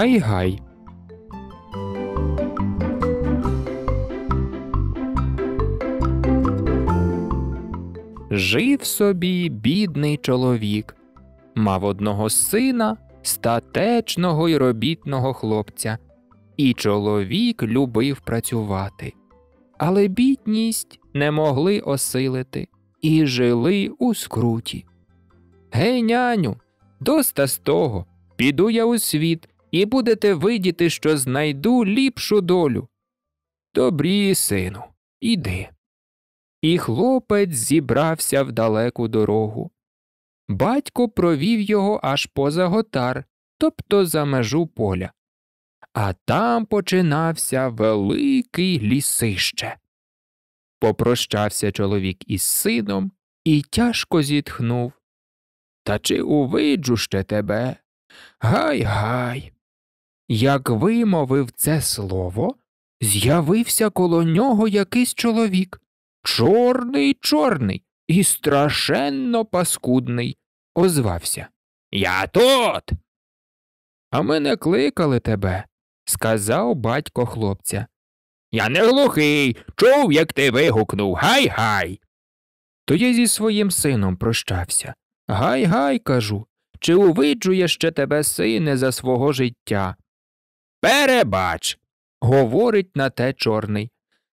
Гай-гай. Жив собі бідний чоловік, мав одного сина, статечного й робітного хлопця, і чоловік любив працювати, але бідність не могли осилити і жили у скруті. Гей, няню, доста з того, піду я у світ і будете видіти, що знайду ліпшу долю. Добрі, сину, іди. І хлопець зібрався в далеку дорогу. Батько провів його аж поза готар, тобто за межу поля. А там починався великий лісище. Попрощався чоловік із сином і тяжко зітхнув. Та чи увиджу ще тебе? Гай гай. Як вимовив це слово, з'явився коло нього якийсь чоловік. Чорний, чорний і страшенно паскудний, озвався. Я тут. А ми не кликали тебе, сказав батько хлопця. Я не глухий, чув, як ти вигукнув. Гай гай. То я зі своїм сином прощався. Гай гай, кажу, чи увиджу я ще тебе, сине, за свого життя. Перебач, говорить на те чорний.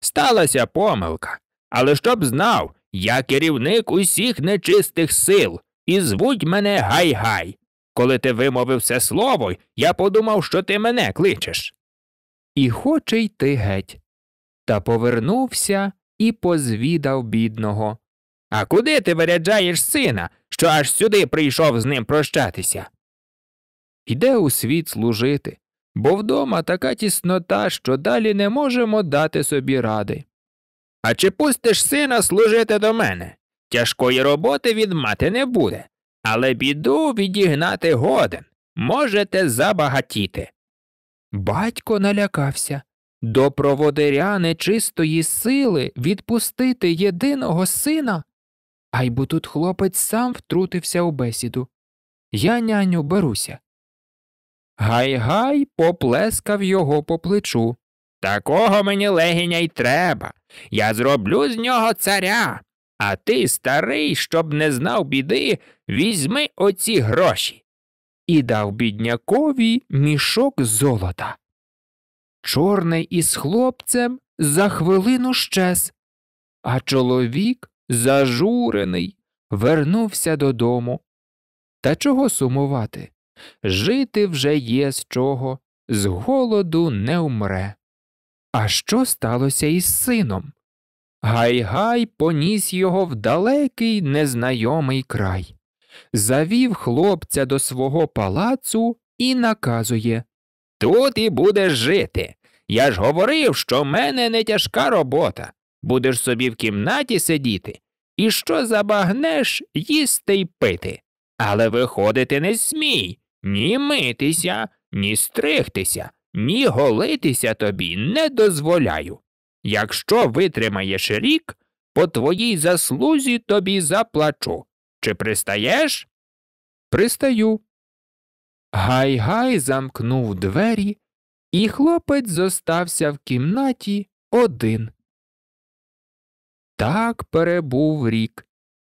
Сталася помилка. Але щоб знав, я керівник усіх нечистих сил, і звуть мене Гай-Гай. Коли ти вимовив це слово, я подумав, що ти мене кличеш. І хоче йти геть. Та повернувся і позвідав бідного. А куди ти виряджаєш сина, що аж сюди прийшов з ним прощатися? Іде у світ служити, бо вдома така тіснота, що далі не можемо дати собі ради. А чи пустиш сина служити до мене? Тяжкої роботи від мати не буде, але біду відігнати годен. Можете забагатіти. Батько налякався до проводиря нечистої сили відпустити єдиного сина. А й бо тут хлопець сам втрутився у бесіду. Я, няню, беруся. Гай-гай поплескав його по плечу. Такого мені легеня й треба. Я зроблю з нього царя. А ти, старий, щоб не знав біди, візьми оці гроші. І дав біднякові мішок золота. Чорний із хлопцем за хвилину щез, а чоловік, зажурений, вернувся додому. Та чого сумувати? Жити вже є з чого, з голоду не умре. А що сталося із сином? Гай-гай поніс його в далекий незнайомий край, завів хлопця до свого палацу і наказує Тут і будеш жити. Я ж говорив, що в мене не тяжка робота. Будеш собі в кімнаті сидіти, і що забагнеш їсти й пити. Але виходити не смій, ні митися, ні стригтися, ні голитися тобі не дозволяю. Якщо витримаєш рік, по твоїй заслузі тобі заплачу. Чи пристаєш? Пристаю. Гай гай замкнув двері, і хлопець зостався в кімнаті один. Так перебув рік.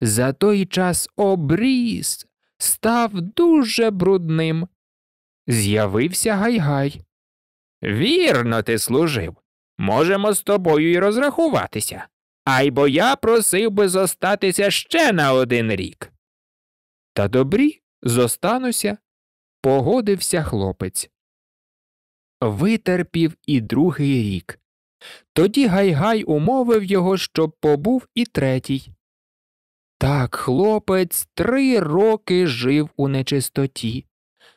За той час обріз став дуже брудним. З'явився Гайгай. Вірно, ти служив. Можемо з тобою й розрахуватися. Ай бо я просив би зостатися ще на один рік. Та добрі, зостануся, погодився хлопець. Витерпів і другий рік. Тоді Гайгай умовив його, щоб побув і третій. Так хлопець три роки жив у нечистоті.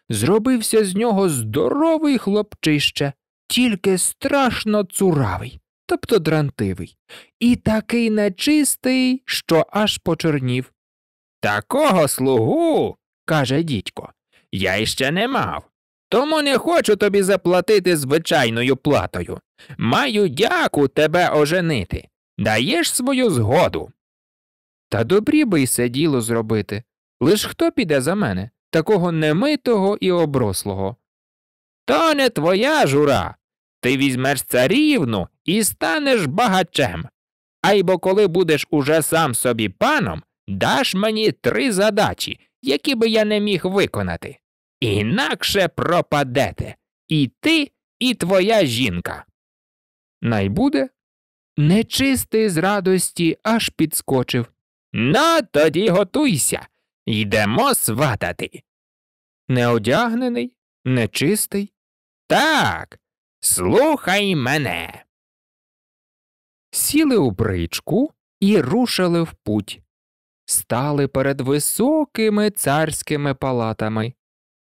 Зробився з нього здоровий хлопчище, тільки страшно цуравий, тобто дрантивий, і такий нечистий, що аж почорнів. Такого слугу, каже дідько, я ще не мав. Тому не хочу тобі заплатити звичайною платою. Маю дяку тебе оженити. Даєш свою згоду. Та добрі би й се діло зробити. Лиш хто піде за мене, такого немитого і оброслого. То не твоя жура. Ти візьмеш царівну і станеш багачем. А й бо коли будеш уже сам собі паном, даш мені три задачі, які би я не міг виконати. Інакше пропадете і ти, і твоя жінка. Найбуде? Нечистий з радості аж підскочив. Ну, тоді готуйся, йдемо сватати. Неодягнений, нечистий. Так, слухай мене. Сіли у бричку і рушили в путь. Стали перед високими царськими палатами.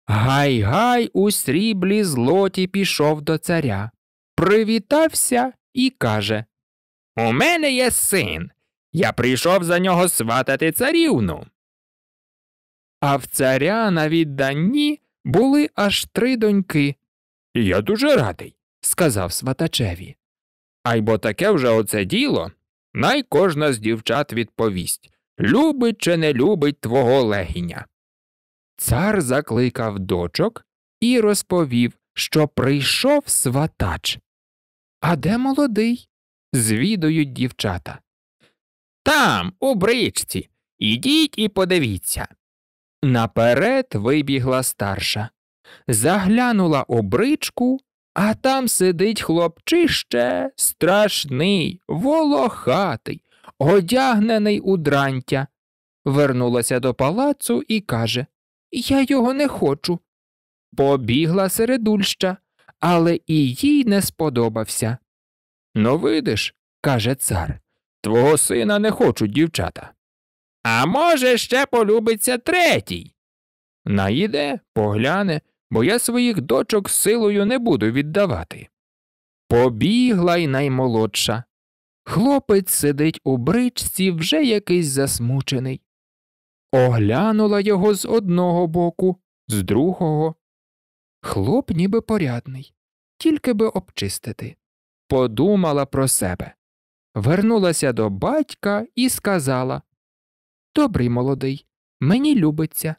Гай гай у сріблі злоті пішов до царя. Привітався і каже У мене є син. Я прийшов за нього сватати царівну. А в царя на відданні були аж три доньки. Я дуже радий, сказав сватачеві. Ай бо таке вже оце діло. Най кожна з дівчат відповість любить чи не любить твого легіня. Цар закликав дочок і розповів, що прийшов сватач. А де молодий? звідують дівчата. Там, у бричці. Ідіть і подивіться. Наперед вибігла старша. Заглянула у бричку, а там сидить хлопчище страшний, волохатий, одягнений у дрантя. Вернулася до палацу і каже Я його не хочу. Побігла середульща, але і їй не сподобався. Ну, видиш, каже цар, Твого сина не хочуть дівчата. А може, ще полюбиться третій. Наїде, погляне, бо я своїх дочок силою не буду віддавати. Побігла й наймолодша. Хлопець сидить у бричці вже якийсь засмучений. Оглянула його з одного боку, з другого. Хлоп ніби порядний, тільки би обчистити. Подумала про себе вернулася до батька і сказала Добрий молодий, мені любиться.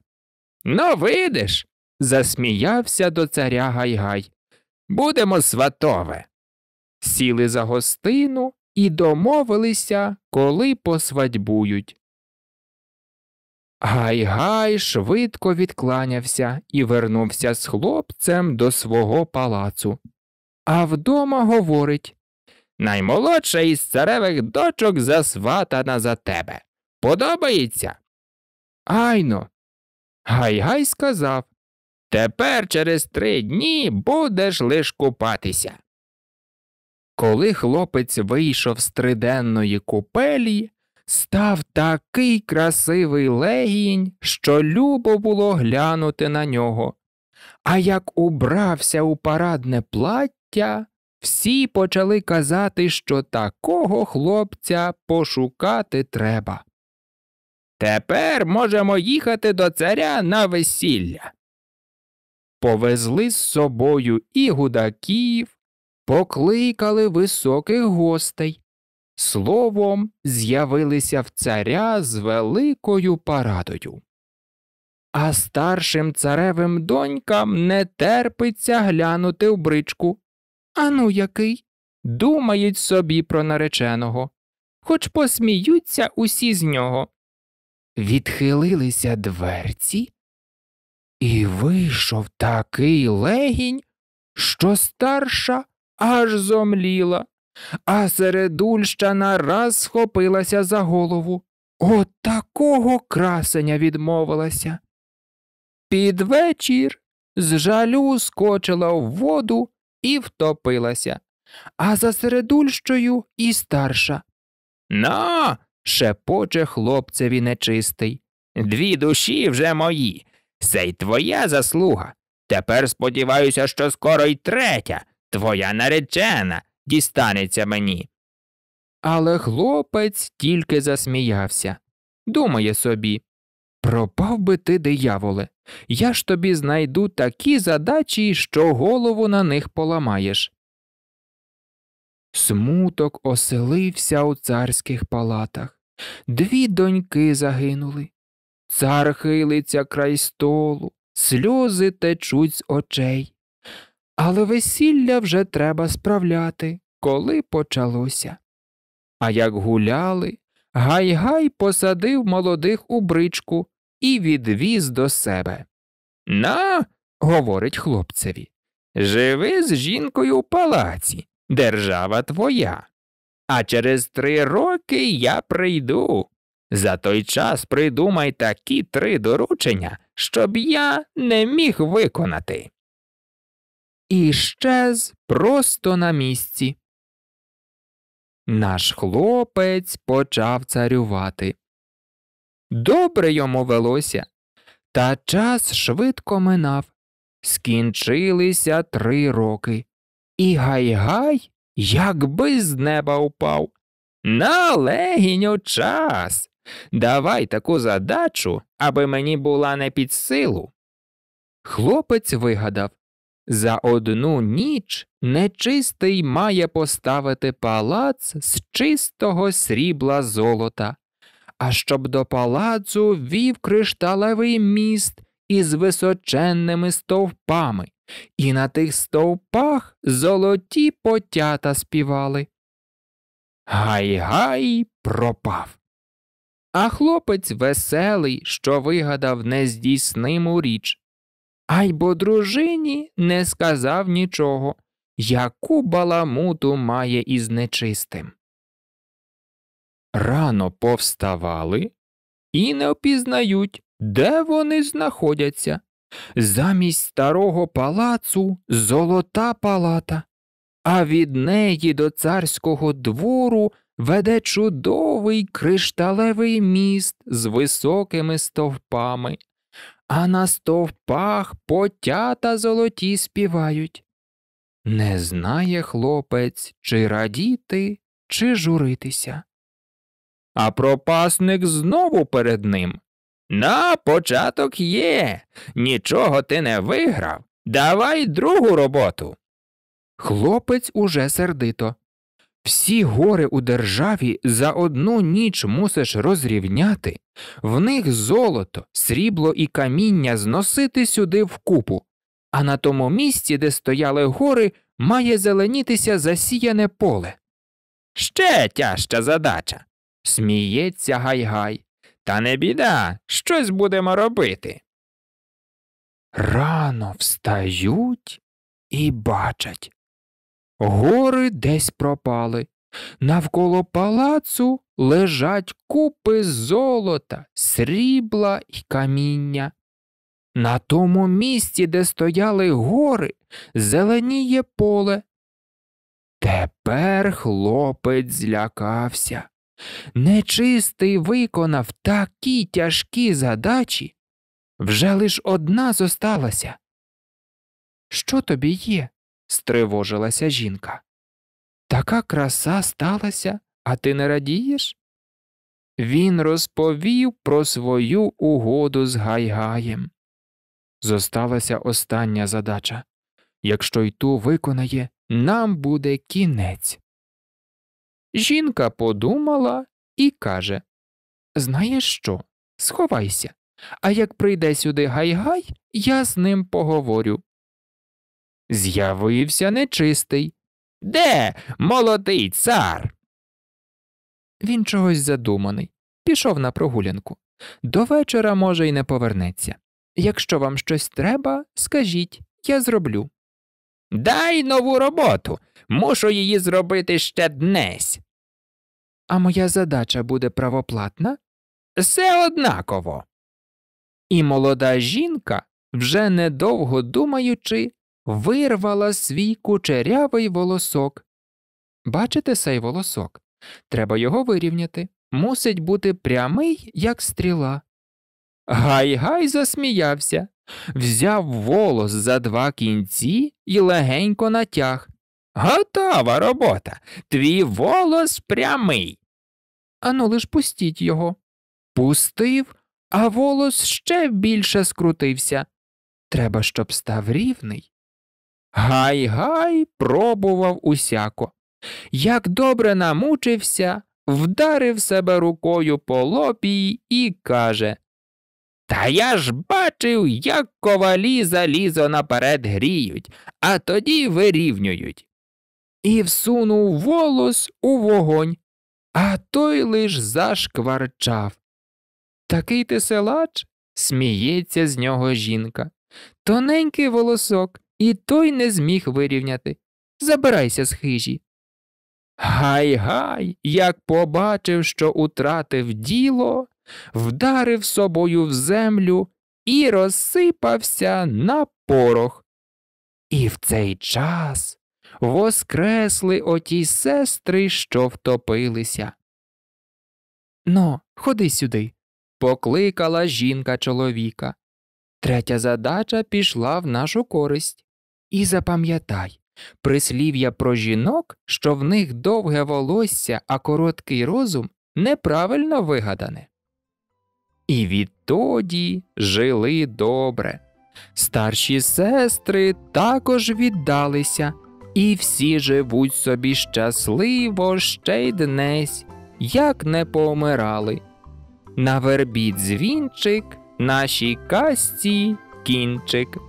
Ну, видиш, засміявся до царя Гайгай. Будемо сватове. Сіли за гостину і домовилися, коли посвадьбують. Гайгай швидко відкланявся і вернувся з хлопцем до свого палацу. А вдома говорить Наймолодша із царевих дочок засватана за тебе. Подобається? Айно. Гайгай -гай сказав Тепер через три дні будеш лиш купатися. Коли хлопець вийшов з триденної купелі, став такий красивий легінь, що любо було глянути на нього. А як убрався у парадне плаття, всі почали казати, що такого хлопця пошукати треба. Тепер можемо їхати до царя на весілля. Повезли з собою і гудаків, покликали високих гостей. Словом, з'явилися в царя з великою парадою. А старшим царевим донькам не терпиться глянути в бричку. Ану який? Думають собі про нареченого, хоч посміються усі з нього. Відхилилися дверці, і вийшов такий легінь, що старша аж зомліла, а середульща нараз схопилася за голову. От такого красення відмовилася. Під вечір з жалю скочила в воду і втопилася. А за середульщою і старша. На. шепоче хлопцеві нечистий. Дві душі вже мої. Це й твоя заслуга. Тепер сподіваюся, що скоро й третя, твоя наречена, дістанеться мені. Але хлопець тільки засміявся. Думає собі Пропав би ти, дияволе, я ж тобі знайду такі задачі, що голову на них поламаєш. Смуток оселився у царських палатах. Дві доньки загинули. Цар хилиться край столу, сльози течуть з очей. Але весілля вже треба справляти, коли почалося. А як гуляли, Гай Гай посадив молодих у бричку і відвіз до себе. На, говорить хлопцеві, живи з жінкою у палаці, держава твоя. А через три роки я прийду. За той час придумай такі три доручення, щоб я не міг виконати. І щез просто на місці. Наш хлопець почав царювати. Добре йому велося, та час швидко минав. Скінчилися три роки. І гай-гай, якби з неба упав. На легіню час. Давай таку задачу, аби мені була не під силу. Хлопець вигадав за одну ніч нечистий має поставити палац з чистого срібла золота, а щоб до палацу вів кришталевий міст із височенними стовпами, і на тих стовпах золоті потята співали. Гай-гай пропав. А хлопець веселий, що вигадав нездійсниму річ. А й бо дружині не сказав нічого, яку баламуту має із нечистим. Рано повставали і не впізнають, де вони знаходяться. Замість старого палацу золота палата, а від неї до царського двору веде чудовий кришталевий міст з високими стовпами, а на стовпах потята золоті співають. Не знає хлопець, чи радіти, чи журитися. А пропасник знову перед ним. На початок є. Нічого ти не виграв. Давай другу роботу. Хлопець уже сердито. Всі гори у державі за одну ніч мусиш розрівняти, в них золото, срібло і каміння зносити сюди вкупу, а на тому місці, де стояли гори, має зеленітися засіяне поле. Ще тяжча задача. Сміється гай гай. Та не біда, щось будемо робити. Рано встають і бачать. Гори десь пропали. Навколо палацу лежать купи золота, срібла і каміння. На тому місці, де стояли гори, зеленіє поле. Тепер хлопець злякався. Нечистий виконав такі тяжкі задачі. Вже лиш одна зосталася. Що тобі є? стривожилася жінка. Така краса сталася, а ти не радієш? Він розповів про свою угоду з Гайгаєм. Зосталася остання задача якщо й ту виконає, нам буде кінець. Жінка подумала і каже Знаєш що? Сховайся, а як прийде сюди Гайгай, я з ним поговорю. З'явився нечистий. Де молодий цар? Він чогось задуманий, пішов на прогулянку. До вечора, може, й не повернеться. Якщо вам щось треба, скажіть, я зроблю. Дай нову роботу, мушу її зробити ще днесь. А моя задача буде правоплатна? Все однаково. І молода жінка, вже недовго думаючи, вирвала свій кучерявий волосок. Бачите сей волосок? Треба його вирівняти. Мусить бути прямий, як стріла. Гай-гай засміявся, взяв волос за два кінці і легенько натяг. Готова робота. Твій волос прямий. Ану, лиш пустіть його. Пустив, а волос ще більше скрутився. Треба, щоб став рівний. Гай-гай пробував усяко. Як добре намучився, вдарив себе рукою по лопі і каже Та я ж бачив, як ковалі залізо наперед гріють, а тоді вирівнюють. І всунув волос у вогонь, а той лиш зашкварчав. Такий ти селач? сміється з нього жінка. Тоненький волосок. І той не зміг вирівняти. Забирайся з хижі. Гай гай, як побачив, що утратив діло, вдарив собою в землю і розсипався на порох. І в цей час воскресли оті сестри, що втопилися. Ну, ходи сюди, покликала жінка чоловіка. Третя задача пішла в нашу користь. І запам'ятай, прислів'я про жінок, що в них довге волосся, а короткий розум неправильно вигадане. І відтоді жили добре. Старші сестри також віддалися, і всі живуть собі щасливо ще й днесь, як не помирали. На вербі дзвінчик, нашій касті кінчик.